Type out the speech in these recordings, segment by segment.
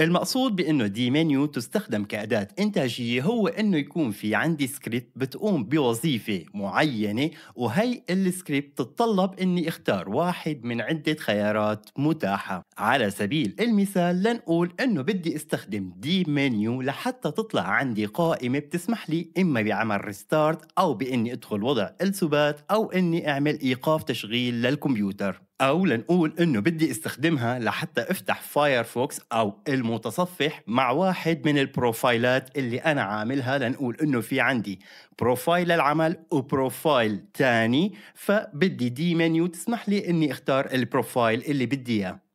المقصود بانه دي منيو تستخدم كاداه انتاجيه هو انه يكون في عندي سكريبت بتقوم بوظيفه معينه وهي السكريبت تتطلب اني اختار واحد من عده خيارات متاحه على سبيل المثال لنقول انه بدي استخدم دي منيو لحتى تطلع عندي قائمه بتسمح لي اما بعمل ريستارت او باني ادخل وضع السبات او اني اعمل ايقاف تشغيل للكمبيوتر او لنقول انه بدي استخدمها لحتى افتح فايرفوكس او المتصفح مع واحد من البروفايلات اللي انا عاملها لنقول انه في عندي بروفايل للعمل وبروفايل تاني فبدي دي منيو تسمح لي اني اختار البروفايل اللي بدي اياه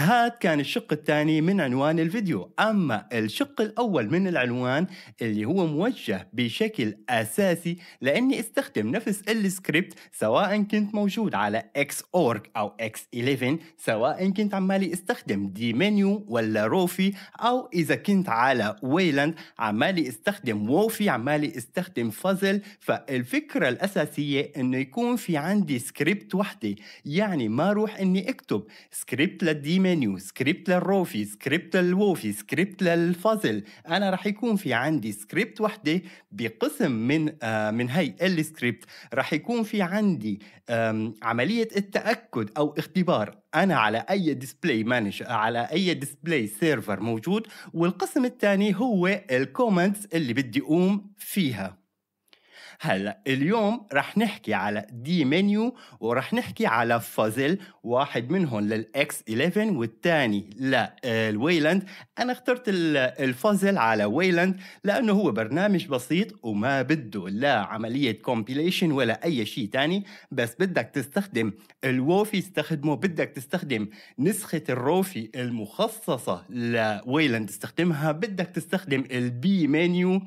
هاد كان الشق الثاني من عنوان الفيديو أما الشق الأول من العنوان اللي هو موجه بشكل أساسي لأني استخدم نفس السكريبت سواء كنت موجود على اكس اورج أو اكس 11 سواء كنت عمالي استخدم دي منيو ولا روفي أو إذا كنت على ويلاند عمالي استخدم ووفي عمالي استخدم فازل فالفكرة الأساسية إنه يكون في عندي سكريبت وحدي يعني ما أروح إني أكتب سكريبت للديمن للمنيو سكريبت للروفي سكريبت للوفي سكريبت للفازل انا راح يكون في عندي سكريبت وحده بقسم من آه من هي السكريبت راح يكون في عندي عمليه التاكد او اختبار انا على اي ديسبلاي مانج على اي ديسبلاي سيرفر موجود والقسم الثاني هو الكومنتس اللي بدي اقوم فيها هلا اليوم رح نحكي على دي منيو ورح نحكي على فازل واحد منهم للاكس 11 والثاني للويلاند انا اخترت الفازل على ويلاند لانه هو برنامج بسيط وما بده لا عمليه كومبيليشن ولا اي شيء ثاني بس بدك تستخدم الوفي استخدمه بدك تستخدم نسخه الروفي المخصصه لويلاند استخدمها بدك تستخدم البي منيو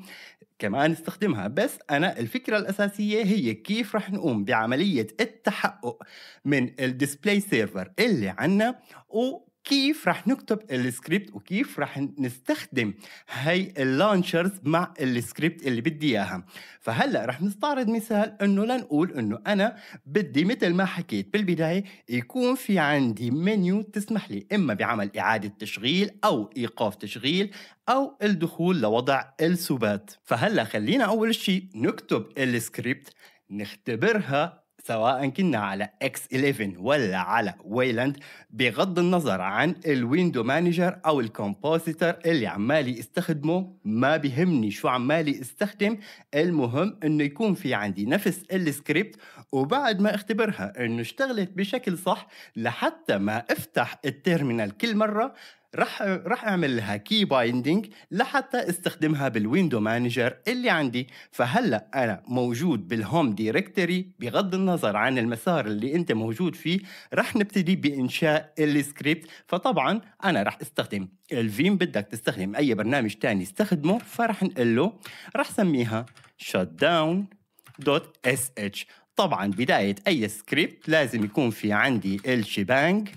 كمان استخدمها بس أنا الفكرة الأساسية هي كيف رح نقوم بعملية التحقق من الديسبلاي سيرفر اللي عنا و كيف رح نكتب السكريبت وكيف رح نستخدم هاي اللانشرز مع السكريبت اللي بدي اياها فهلا رح نستعرض مثال انه لنقول انه انا بدي مثل ما حكيت بالبدايه يكون في عندي منيو تسمح لي اما بعمل اعاده تشغيل او ايقاف تشغيل او الدخول لوضع السبات فهلا خلينا اول شيء نكتب السكريبت نختبرها سواء كنا على X11 ولا على ويلاند بغض النظر عن الويندو مانجر او الكومبوزيتر اللي عمالي استخدمه ما بيهمني شو عمالي استخدم المهم انه يكون في عندي نفس السكريبت وبعد ما اختبرها انه اشتغلت بشكل صح لحتى ما افتح التيرمينال كل مره رح رح اعمل لها كي بايندينج لحتى استخدمها بالويندو مانجر اللي عندي فهلا انا موجود بالهوم دايركتوري بغض النظر عن المسار اللي انت موجود فيه رح نبتدي بانشاء السكريبت فطبعا انا رح استخدم الفيم بدك تستخدم اي برنامج تاني استخدمه فرح نقول له رح سميها shutdown.sh طبعا بداية أي سكريبت لازم يكون في عندي الشيبانج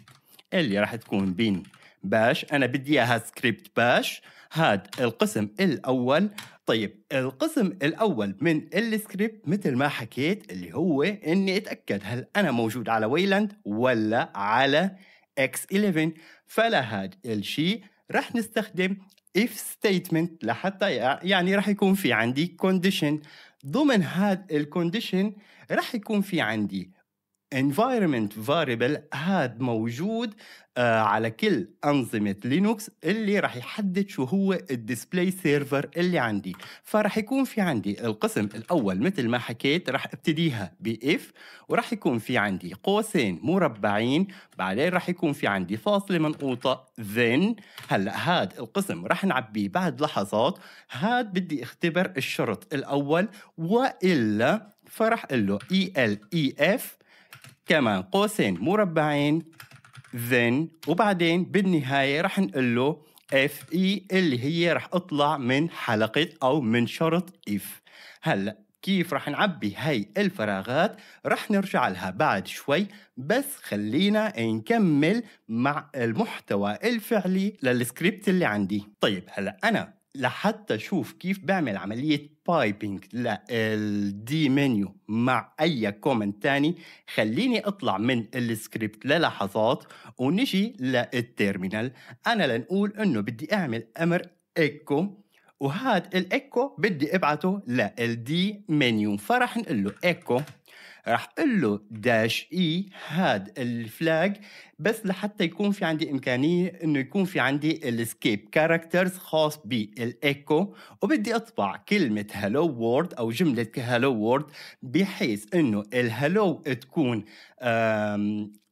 اللي رح تكون بين باش انا بدي اياها سكريبت باش هاد القسم الاول طيب القسم الاول من السكريبت مثل ما حكيت اللي هو اني اتاكد هل انا موجود على ويلاند ولا على اكس 11 فلهاد الشيء رح نستخدم if statement لحتى يعني رح يكون في عندي condition ضمن هاد الكونديشن رح يكون في عندي environment variable هاد موجود آه على كل أنظمة لينوكس اللي راح يحدد شو هو الديسبلاي سيرفر اللي عندي فراح يكون في عندي القسم الأول مثل ما حكيت راح ابتديها بإف وراح يكون في عندي قوسين مربعين بعدين راح يكون في عندي فاصلة منقوطة then هلا هاد القسم راح نعبيه بعد لحظات هاد بدي اختبر الشرط الأول وإلا فرح قله EL EF كمان قوسين مربعين then وبعدين بالنهاية رح نقول له اف اي e اللي هي رح اطلع من حلقة او من شرط اف هلأ كيف رح نعبي هاي الفراغات رح نرجع لها بعد شوي بس خلينا نكمل مع المحتوى الفعلي للسكريبت اللي عندي طيب هلا انا لحتى شوف كيف بعمل عملية بايبنج للدي منيو مع أي كومنت تاني خليني أطلع من السكريبت للحظات ونجي للتيرمينال أنا لنقول أنه بدي أعمل أمر إيكو وهذا الإيكو بدي أبعته للدي منيو فرح نقول له إيكو راح اقول له داش اي هاد الفلاج بس لحتى يكون في عندي امكانيه انه يكون في عندي الاسكيب كاركترز خاص بالايكو وبدي اطبع كلمه هلو وورد او جمله هلو وورد بحيث انه الهلو تكون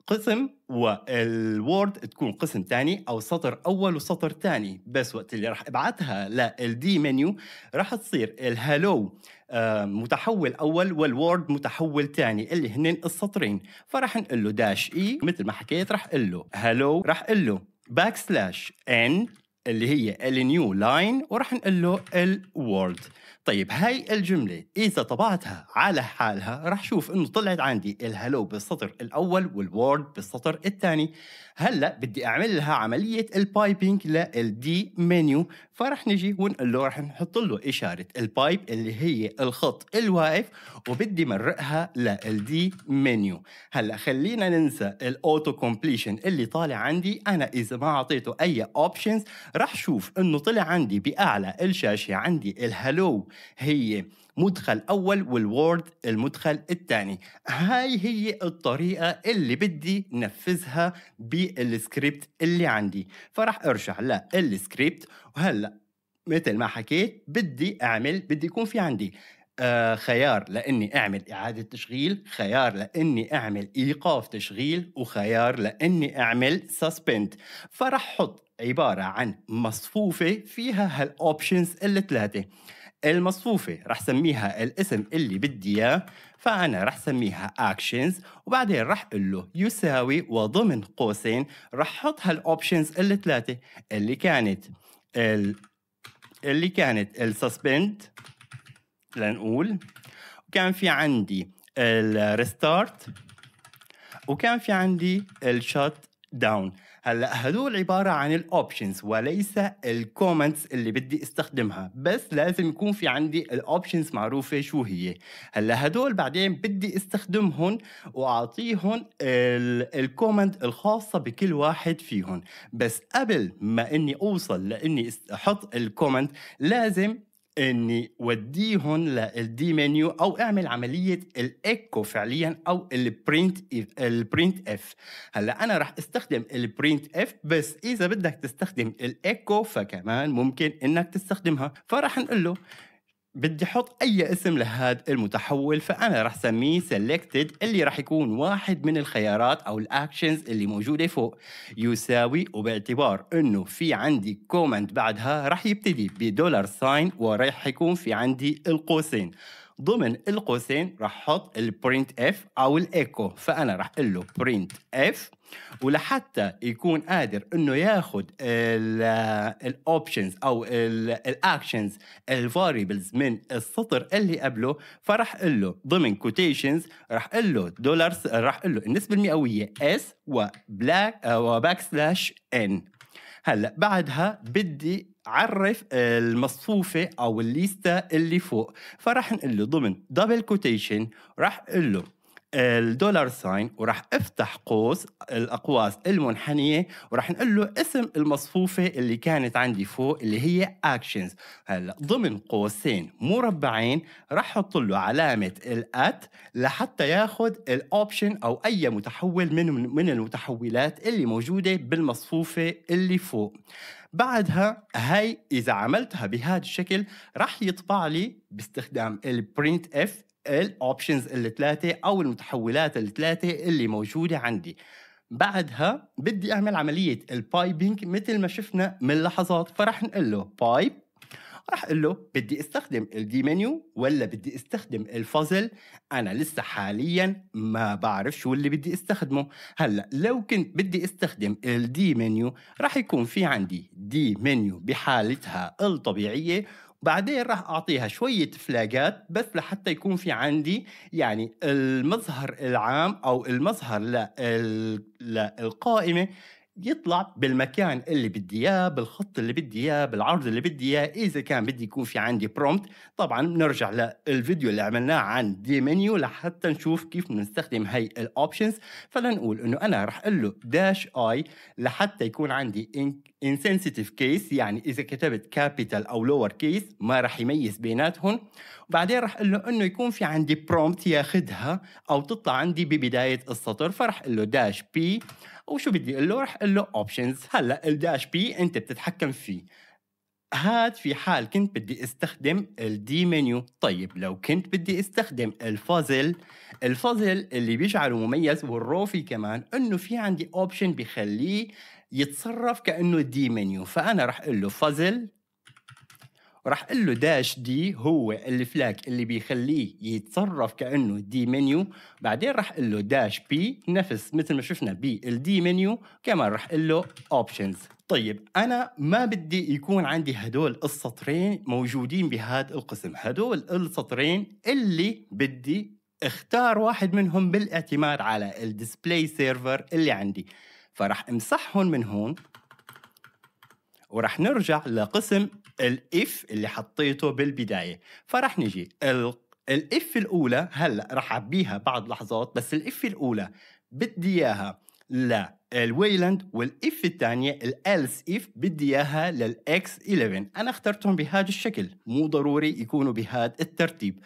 قسم والوورد تكون قسم ثاني او سطر اول وسطر ثاني بس وقت اللي راح ابعتها للدي منيو راح تصير الهلو آه، متحول اول والوورد متحول ثاني اللي هن السطرين فراح نقول له داش اي مثل ما حكيت راح اقول له هلو راح اقول له باك سلاش ان اللي هي النيو لاين وراح نقول له الوورد طيب هاي الجملة إذا طبعتها على حالها رح شوف إنه طلعت عندي الهلو بالسطر الأول والوورد بالسطر الثاني هلا بدي أعمل لها عملية البايبينج للدي منيو فرح نجي ونقول له رح نحط له إشارة البايب اللي هي الخط الواقف وبدي مرقها للدي منيو هلا خلينا ننسى الأوتو كومبليشن اللي طالع عندي أنا إذا ما أعطيته أي أوبشنز رح شوف إنه طلع عندي بأعلى الشاشة عندي الهلو هي مدخل أول والوورد المدخل الثاني هاي هي الطريقة اللي بدي نفذها بالسكريبت اللي عندي فراح أرجع للسكريبت وهلأ مثل ما حكيت بدي أعمل بدي يكون في عندي آه خيار لاني اعمل اعاده تشغيل خيار لاني اعمل ايقاف تشغيل وخيار لاني اعمل سسبند فرح حط عباره عن مصفوفه فيها هالاوبشنز الثلاثه المصفوفة رح سميها الاسم اللي بدي إياه فأنا رح سميها actions وبعدين رح قل له يساوي وضمن قوسين رح حط هالأوبشنز الثلاثة اللي كانت ال... اللي كانت السسبند لنقول وكان في عندي الريستارت وكان في عندي الشوت داون هلا هدول عباره عن الاوبشنز وليس الكومنتس اللي بدي استخدمها بس لازم يكون في عندي الاوبشنز معروفه شو هي هلا هدول بعدين بدي استخدمهم واعطيهم الكومنت الخاصه بكل واحد فيهم بس قبل ما اني اوصل لاني احط الكومنت لازم اني وديهم للدي منيو او اعمل عمليه الايكو فعليا او البرنت البرنت اف هلا انا راح استخدم البرنت اف بس اذا بدك تستخدم الايكو فكمان ممكن انك تستخدمها فراح نقول له بدي احط اي اسم لهذا المتحول فانا رح سميه سيلكتد اللي رح يكون واحد من الخيارات او الاكشنز اللي موجوده فوق يساوي وباعتبار انه في عندي كومنت بعدها رح يبتدي بدولار ساين ورح يكون في عندي القوسين ضمن القوسين راح احط البرنت اف او الايكو فانا راح اقول له برنت اف ولحتى يكون قادر انه ياخذ الاوبشنز آه، او الاكشنز الفاريبلز من السطر اللي قبله فراح اقول له ضمن كوتيشنز راح اقول له دولار راح اقول له النسبه المئويه اس وبلاك وباك سلاش ان هلا بعدها بدي عرف المصفوفه او الليستا اللي فوق فرح نقول له ضمن دبل كوتيشن رح نقول له الدولار ساين وراح افتح قوس الاقواس المنحنيه وراح نقول له اسم المصفوفه اللي كانت عندي فوق اللي هي اكشنز هلا ضمن قوسين مربعين راح احط له علامه الات لحتى ياخذ الاوبشن او اي متحول من من المتحولات اللي موجوده بالمصفوفه اللي فوق بعدها هاي اذا عملتها بهذا الشكل راح يطبع لي باستخدام البرنت اف الاوبشنز الثلاثه او المتحولات الثلاثه اللي موجوده عندي بعدها بدي اعمل عمليه البايبنج مثل ما شفنا من لحظات فرح نقول له بايب راح اقول له بدي استخدم الدي منيو ولا بدي استخدم الفازل انا لسه حاليا ما بعرف شو اللي بدي استخدمه هلا لو كنت بدي استخدم الدي منيو راح يكون في عندي دي منيو بحالتها الطبيعيه بعدين راح اعطيها شويه فلاجات بس لحتى يكون في عندي يعني المظهر العام او المظهر للقائمه يطلع بالمكان اللي بدي اياه بالخط اللي بدي اياه بالعرض اللي بدي اياه اذا كان بدي يكون في عندي برومت طبعا بنرجع للفيديو اللي عملناه عن دي منيو لحتى نشوف كيف بنستخدم هي الاوبشنز فلنقول انه انا راح اقول له داش اي لحتى يكون عندي انسنسيتيف كيس يعني اذا كتبت كابيتال او لور كيس ما راح يميز بيناتهم وبعدين راح اقول له انه يكون في عندي برومت ياخذها او تطلع عندي ببدايه السطر فراح اقول له داش بي وشو بدي اقول له رح اقول له اوبشنز هلا الداش بي انت بتتحكم فيه هاد في حال كنت بدي استخدم الدي منيو طيب لو كنت بدي استخدم الفازل الفازل اللي بيجعله مميز والرو كمان انه في عندي اوبشن بخليه يتصرف كانه دي منيو فانا رح اقول له فازل وراح اقول له داش دي هو الفلاك اللي بيخليه يتصرف كانه دي منيو بعدين راح اقول له داش بي نفس مثل ما شفنا بالدي منيو كمان راح اقول له اوبشنز طيب انا ما بدي يكون عندي هدول السطرين موجودين بهذا القسم هدول السطرين اللي بدي اختار واحد منهم بالاعتماد على الديسبلاي سيرفر اللي عندي فراح امسحهم من هون وراح نرجع لقسم الاف اللي حطيته بالبدايه فراح نجي الاف الاولى هلا رح اعبيها بعد لحظات بس الاف الاولى بدي اياها للويلاند والاف الثانيه الالس اف بدي اياها للاكس 11 انا اخترتهم بهذا الشكل مو ضروري يكونوا بهذا الترتيب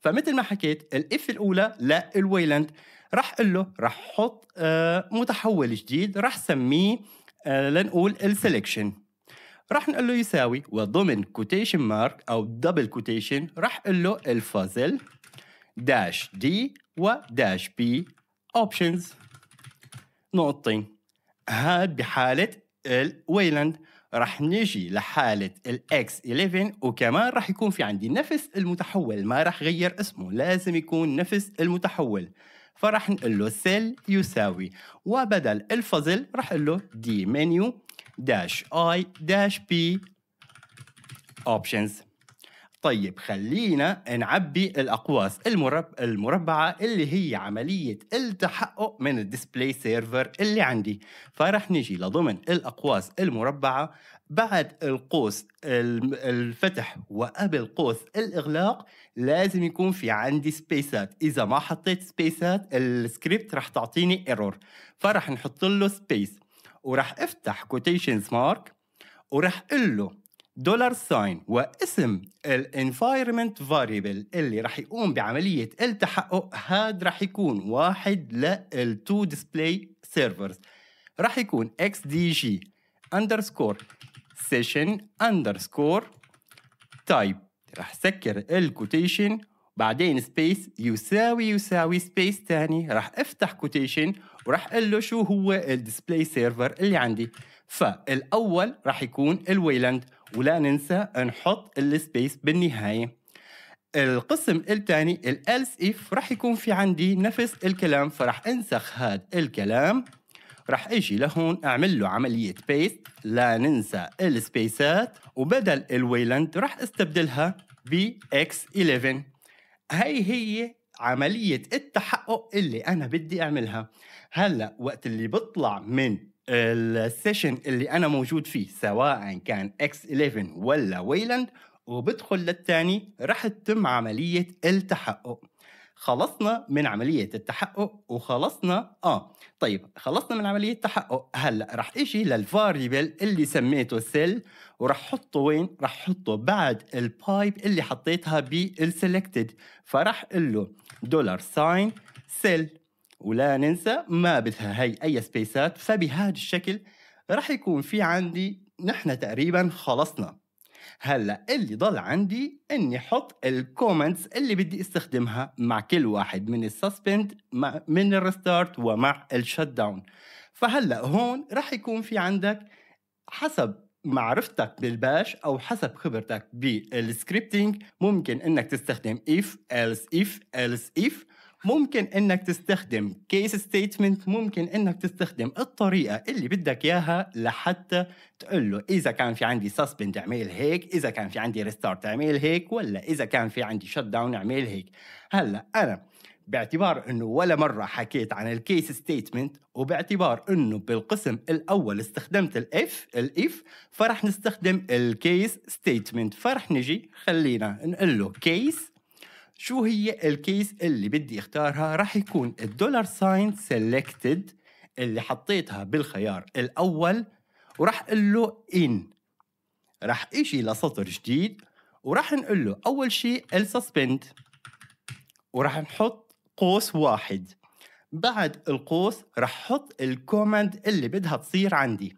فمثل ما حكيت الاف الاولى للويلاند راح اقول له راح حط آه، متحول جديد راح سميه آه، لنقول السلكشن راح نقول له يساوي وضمن كوتيشن مارك او دبل كوتيشن راح اقول له الفازل داش دي وداش بي اوبشنز نقطتين هاد بحالة الويلاند راح نجي لحالة الاكس 11 وكمان راح يكون في عندي نفس المتحول ما راح غير اسمه لازم يكون نفس المتحول فراح نقول له سيل يساوي وبدل الفازل راح نقول له دي منيو داش اي داش بي اوبشنز طيب خلينا نعبي الاقواس المرب... المربعه اللي هي عمليه التحقق من الديسبلاي سيرفر اللي عندي فرح نجي لضمن الاقواس المربعه بعد القوس الفتح وقبل قوس الاغلاق لازم يكون في عندي سبيسات اذا ما حطيت سبيسات السكريبت رح تعطيني ايرور فرح نحط له سبيس وراح افتح كوتيشنز مارك وراح اقول له دولار ساين واسم الانفايرمنت فاريبل اللي راح يقوم بعملية التحقق هاد راح يكون واحد لل2 ديسبلاي سيرفرز راح يكون اكس دي جي اندرسكور سيشن اندرسكور تايب راح سكر الكوتيشن بعدين سبيس يساوي يساوي سبيس تاني راح افتح كوتيشن وراح اقول له شو هو الديسبلاي سيرفر اللي عندي فالاول راح يكون الويلاند ولا ننسى نحط السبيس بالنهايه القسم الثاني الالس اف راح يكون في عندي نفس الكلام فراح انسخ هذا الكلام راح اجي لهون اعمل له عمليه بيست لا ننسى السبيسات وبدل الويلاند راح استبدلها ب x11 هي هي عملية التحقق اللي أنا بدي أعملها هلأ وقت اللي بطلع من السيشن اللي أنا موجود فيه سواء كان X11 ولا ويلاند وبدخل للتاني رح تتم عملية التحقق خلصنا من عملية التحقق وخلصنا اه طيب خلصنا من عملية التحقق هلا رح اجي للفاريبل اللي سميته سيل ورح حطه وين؟ رح حطه بعد البايب اللي حطيتها بالسلكتد فرح اقول له دولار ساين سيل ولا ننسى ما بثها هي اي سبيسات فبهذا الشكل راح يكون في عندي نحن تقريبا خلصنا هلا اللي ضل عندي اني احط الكومنتس اللي بدي استخدمها مع كل واحد من السسبند من الريستارت ومع الشت داون فهلا هون راح يكون في عندك حسب معرفتك بالباش او حسب خبرتك بالسكريبتينج ممكن انك تستخدم if else if else if ممكن انك تستخدم كيس ستيتمنت ممكن انك تستخدم الطريقه اللي بدك اياها لحتى تقول له اذا كان في عندي سسبند اعمل هيك اذا كان في عندي ريستارت اعمل هيك ولا اذا كان في عندي شت داون اعمل هيك هلا انا باعتبار انه ولا مره حكيت عن الكيس ستيتمنت وباعتبار انه بالقسم الاول استخدمت الاف الاف فرح نستخدم الكيس ستيتمنت فرح نجي خلينا نقول له كيس شو هي الكيس اللي بدي اختارها راح يكون الدولار ساين سيلكتد اللي حطيتها بالخيار الاول وراح اقول له ان راح اجي لسطر جديد وراح نقول له اول شيء السسبند وراح نحط قوس واحد بعد القوس رح حط الكوماند اللي بدها تصير عندي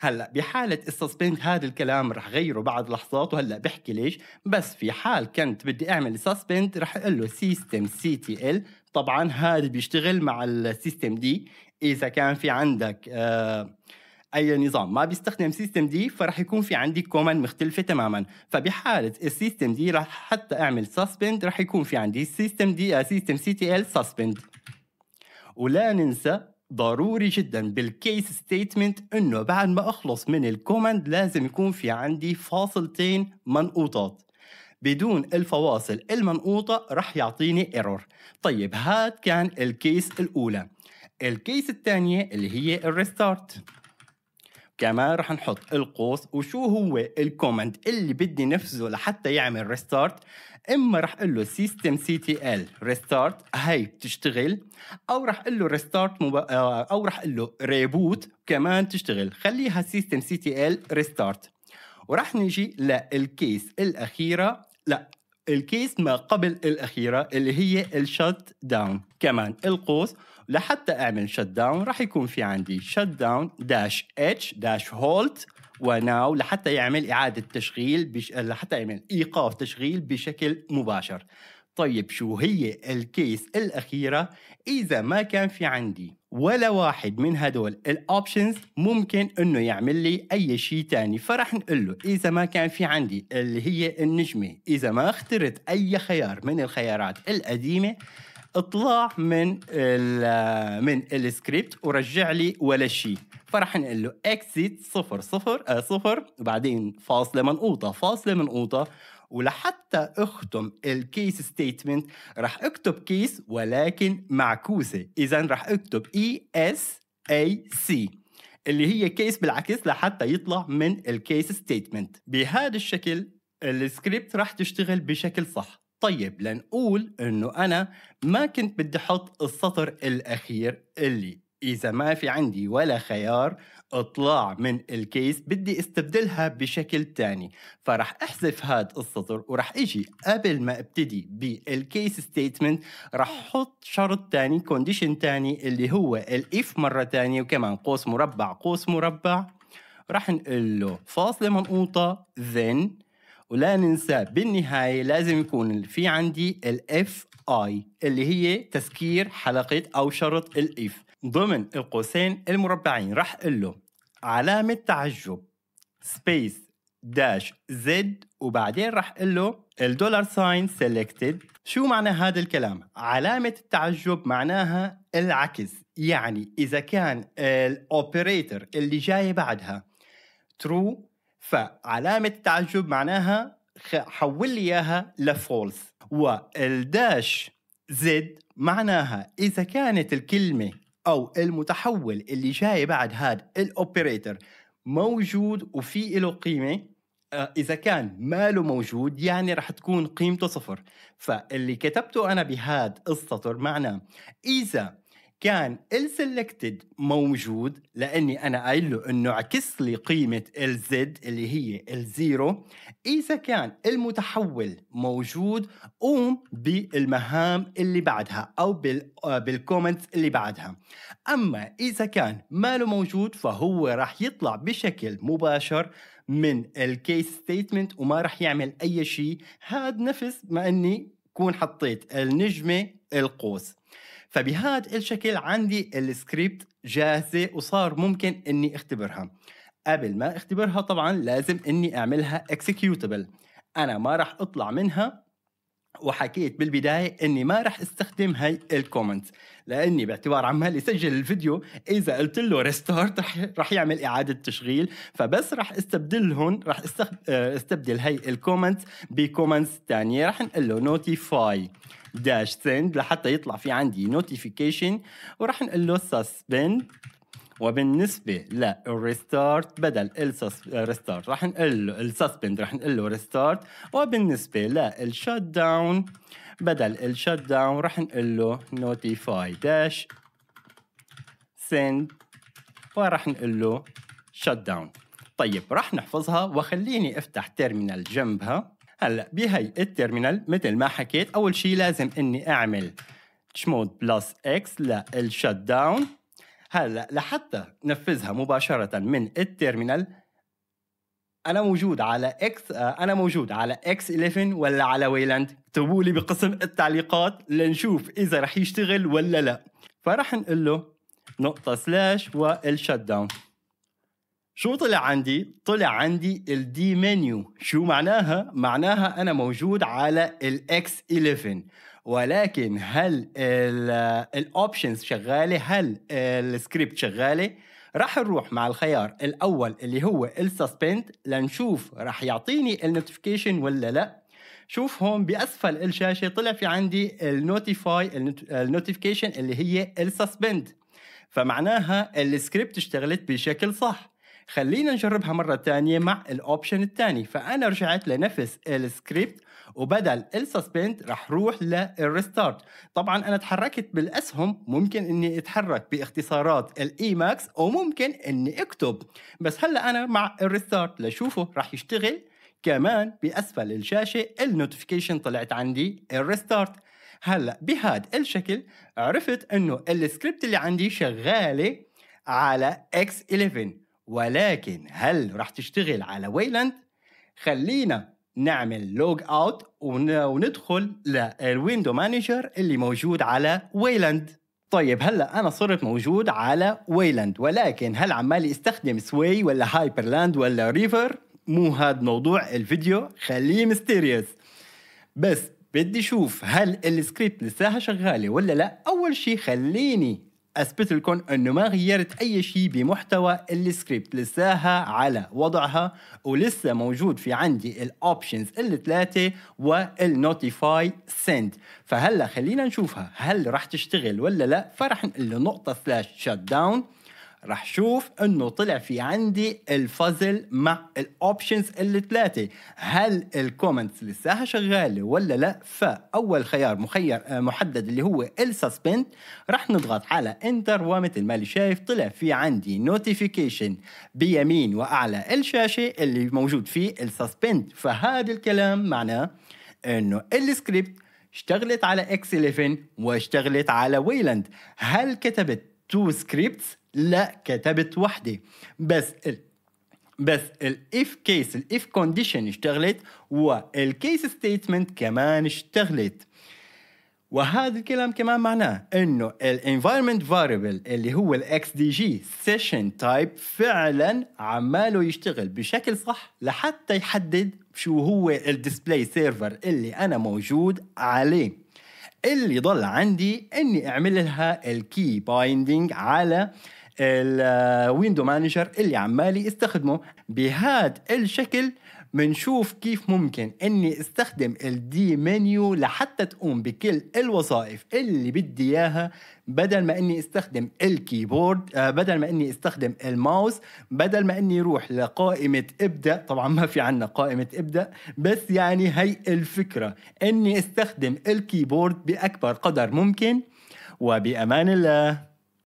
هلا بحالة السسبند هذا الكلام رح غيره بعد لحظات وهلا بحكي ليش بس في حال كنت بدي اعمل سسبند رح اقول له سيستم سي تي ال طبعا هذا بيشتغل مع السيستم دي اذا كان في عندك آه اي نظام ما بيستخدم سيستم دي فراح يكون في عندي كوماند مختلفه تماما فبحاله السيستم دي رح حتى اعمل سسبند رح يكون في عندي سيستم دي سيستم سي تي ال سسبند ولا ننسى ضروري جدا بالكيس ستيتمنت انه بعد ما اخلص من الكوماند لازم يكون في عندي فاصلتين منقوطات بدون الفواصل المنقوطه راح يعطيني ايرور طيب هاد كان الكيس الاولى الكيس الثانيه اللي هي الريستارت كمان رح نحط القوس وشو هو الكوماند اللي بدي نفذه لحتى يعمل ريستارت اما رح اقول له سيستم سي تي ال ريستارت هي بتشتغل او رح اقول له ريستارت مب... آه، او رح اقول له ريبوت كمان تشتغل خليها سيستم سي تي ال ريستارت ورح نجي للكيس الاخيره لا الكيس ما قبل الأخيرة اللي هي الشت داون كمان القوس لحتى أعمل شت داون راح يكون في عندي شت داون داش اتش داش هولت وناو لحتى يعمل إعادة تشغيل بش... لحتى يعمل إيقاف تشغيل بشكل مباشر طيب شو هي الكيس الأخيرة إذا ما كان في عندي ولا واحد من هدول الاوبشنز ممكن انه يعمل لي اي شيء تاني فرح نقول له اذا ما كان في عندي اللي هي النجمه اذا ما اخترت اي خيار من الخيارات القديمه اطلع من الـ من السكريبت ورجع لي ولا شيء فرح نقول له اكسيت صفر صفر آه، صفر وبعدين فاصله منقوطه فاصله منقوطه ولحتى اختم الكيس ستيتمنت راح اكتب كيس ولكن معكوسه اذا راح اكتب اي اس اي سي اللي هي كيس بالعكس لحتى يطلع من الكيس ستيتمنت بهذا الشكل السكريبت راح تشتغل بشكل صح طيب لنقول انه انا ما كنت بدي احط السطر الاخير اللي إذا ما في عندي ولا خيار إطلاع من الكيس بدي استبدلها بشكل تاني فرح أحذف هاد السطر ورح إجي قبل ما أبتدي بالكيس ستيتمنت رح حط شرط تاني كونديشن تاني اللي هو الإف مرة تانية وكمان قوس مربع قوس مربع رح نقول له فاصلة منقوطة then ولا ننسى بالنهاية لازم يكون في عندي الاف اي اللي هي تسكير حلقة أو شرط الاف ضمن القوسين المربعين راح اقول له علامة تعجب سبيس داش زد وبعدين راح اقول له الدولار ساين سيلكتد شو معنى هذا الكلام علامة التعجب معناها العكس يعني إذا كان الأوبريتور اللي جاي بعدها ترو فعلامة التعجب معناها حول لي إياها لفولس والداش زد معناها إذا كانت الكلمة او المتحول اللي جاي بعد هذا الاوبريتر موجود وفي له قيمه آه، اذا كان ماله موجود يعني رح تكون قيمته صفر فاللي كتبته انا بهذا السطر معناه اذا كان السلكتد موجود لاني انا قايل له انه عكس لي قيمه ال زد اللي هي الزيرو اذا كان المتحول موجود قوم بالمهام اللي بعدها او بالكومنتس آه، اللي بعدها اما اذا كان ماله موجود فهو راح يطلع بشكل مباشر من الكيس ستيتمنت وما راح يعمل اي شيء هذا نفس ما اني كون حطيت النجمه القوس فبهذا الشكل عندي السكريبت جاهزة وصار ممكن اني اختبرها قبل ما اختبرها طبعا لازم اني اعملها اكسكيوتبل انا ما راح اطلع منها وحكيت بالبداية أني ما رح استخدم هاي الكومنت لأني باعتبار عمال يسجل الفيديو إذا قلت له ريستارت رح, رح يعمل إعادة تشغيل فبس رح استبدلهم رح آه، استبدل هاي الكومنت بكومنتس تانية رح نقول له نوتيفاي داش سند لحتى يطلع في عندي نوتيفيكيشن ورح نقول له سسبند وبالنسبه للريستارت بدل الريستارت رح نقول له السسبند رح نقول له ريستارت وبالنسبه للشت داون بدل الشت داون رح نقول له نوتيفاي داش سند ورح نقول له شت داون طيب رح نحفظها وخليني افتح تيرمينال جنبها هلا بهي التيرمينال مثل ما حكيت اول شيء لازم اني اعمل شمود بلس اكس للشت داون هلا لحتى نفذها مباشره من التيرمينال انا موجود على اكس انا موجود على اكس 11 ولا على ويلاند اكتبوا لي بقسم التعليقات لنشوف اذا رح يشتغل ولا لا فرح نقول له نقطه سلاش والشت داون شو طلع عندي؟ طلع عندي الدي منيو، شو معناها؟ معناها أنا موجود على الاكس 11 ولكن هل الاوبشنز شغاله هل السكريبت شغاله راح نروح مع الخيار الاول اللي هو السسبند لنشوف راح يعطيني النوتيفيكيشن ولا لا شوف هون باسفل الشاشه طلع في عندي النوتيفاي النوتيفيكيشن اللي هي السسبند فمعناها السكريبت اشتغلت بشكل صح خلينا نجربها مره ثانيه مع الاوبشن الثاني فانا رجعت لنفس السكريبت وبدل السسبند رح روح للريستارت طبعا انا تحركت بالاسهم ممكن اني اتحرك باختصارات الاي ماكس وممكن اني اكتب بس هلا انا مع الريستارت لشوفه رح يشتغل كمان باسفل الشاشه النوتيفيكيشن طلعت عندي الريستارت هلا بهذا الشكل عرفت انه السكريبت اللي عندي شغاله على اكس 11 ولكن هل رح تشتغل على ويلاند خلينا نعمل لوج اوت وندخل للويندو مانجر اللي موجود على ويلاند طيب هلا انا صرت موجود على ويلاند ولكن هل عمالي استخدم سوي ولا هايبرلاند ولا ريفر مو هاد موضوع الفيديو خليه ميستيريوس بس بدي اشوف هل السكريبت لساها شغاله ولا لا اول شيء خليني اثبت لكم انه ما غيرت اي شيء بمحتوى السكريبت لساها على وضعها ولسه موجود في عندي الاوبشنز الثلاثه والنوتيفاي سند فهلا خلينا نشوفها هل رح تشتغل ولا لا فرح نقول له نقطه سلاش شت داون راح شوف انه طلع في عندي الفازل مع الاوبشنز الثلاثه هل الكومنتس لساها شغاله ولا لا فاول خيار مخير آه، محدد اللي هو السسبند راح نضغط على انتر ومثل ما اللي شايف طلع في عندي نوتيفيكيشن بيمين واعلى الشاشه اللي موجود فيه السسبند فهذا الكلام معناه انه السكريبت اشتغلت على اكس 11 واشتغلت على ويلاند هل كتبت تو سكريبتس لا كتبت وحدي بس ال بس الاف كيس الاف كونديشن اشتغلت والكيس ستيتمنت كمان اشتغلت وهذا الكلام كمان معناه انه الانفايرمنت فاريبل اللي هو الاكس دي جي سيشن تايب فعلا عماله يشتغل بشكل صح لحتى يحدد شو هو الديسبلاي سيرفر اللي انا موجود عليه اللي ضل عندي اني اعمل لها الكي بايندينج على الويندو مانجر آه، اللي عمالي استخدمه بهذا الشكل بنشوف كيف ممكن اني استخدم الدي منيو لحتى تقوم بكل الوظائف اللي بدي اياها بدل ما اني استخدم الكيبورد آه، بدل ما اني استخدم الماوس بدل ما اني اروح لقائمه ابدا طبعا ما في عنا قائمه ابدا بس يعني هي الفكره اني استخدم الكيبورد باكبر قدر ممكن وبامان الله